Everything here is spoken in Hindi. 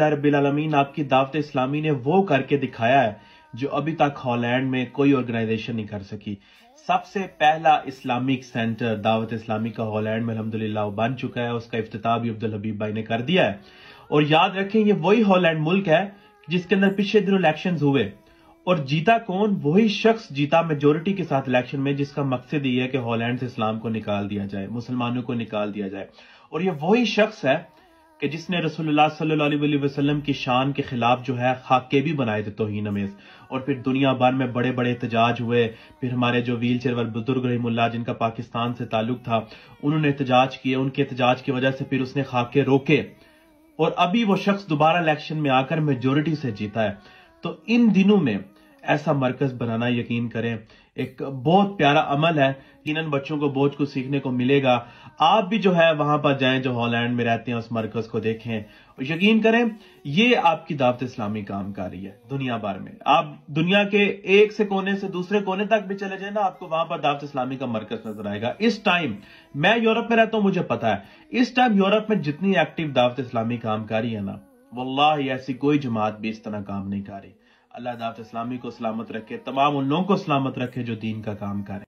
रबीन आपकी दावत इस्लामी ने वो करके दिखाया है जो अभी तक हॉलैंड में कोई ऑर्गेनाइजेशन नहीं कर सकी सबसे पहला इस्लामिक सेंटर दावत इस्लामी का हॉलैंड में अलहमदिल्ला बन चुका है उसका अफ्ताह भी अब्दुल हबीब भाई ने कर दिया है और याद रखें ये वही हॉलैंड मुल्क है जिसके अंदर पिछले दिनों इलेक्शन हुए और जीता कौन वही शख्स जीता मेजोरिटी के साथ इलेक्शन में जिसका मकसद ये है कि हॉलैंड से इस्लाम को निकाल दिया जाए मुसलमानों को निकाल दिया जाए और ये वही शख्स है कि जिसने रसोल्ला की शान के खिलाफ जो है खाके भी बनाए थे तोहन अमेज और फिर दुनिया भर में बड़े बड़े एहतजाज हुए फिर हमारे जो व्हील चेयर वर बुजुर्ग रहीमुल्ला जिनका पाकिस्तान से ताल्लुक था उन्होंने एहतजाज किए उनके एहतजाज की वजह से फिर उसने खाके रोके और अभी वो शख्स दोबारा इलेक्शन में आकर मेजोरिटी से जीता है तो इन दिनों में ऐसा मरकज बनाना यकीन करें एक बहुत प्यारा अमल है यकीन बच्चों को बहुत कुछ सीखने को मिलेगा आप भी जो है वहां पर जाएं जो हॉलैंड में रहते हैं उस मरकज को देखें और यकीन करें ये आपकी दावत इस्लामी काम कर रही है दुनिया भर में आप दुनिया के एक से कोने से दूसरे कोने तक भी चले जाए ना आपको वहां पर दावत इस्लामी का मरकज नजर आएगा इस टाइम मैं यूरोप में रहता हूं मुझे पता है इस टाइम यूरोप में जितनी एक्टिव दावत इस्लामी काम कर रही है ना वल्लाह ऐसी कोई जमात भी इस तरह काम नहीं कर रही अल्लाह दाफ़ इस्लामी को सलामत रखे तमाम उन लोगों को सलामत रखे जो दीन का काम करें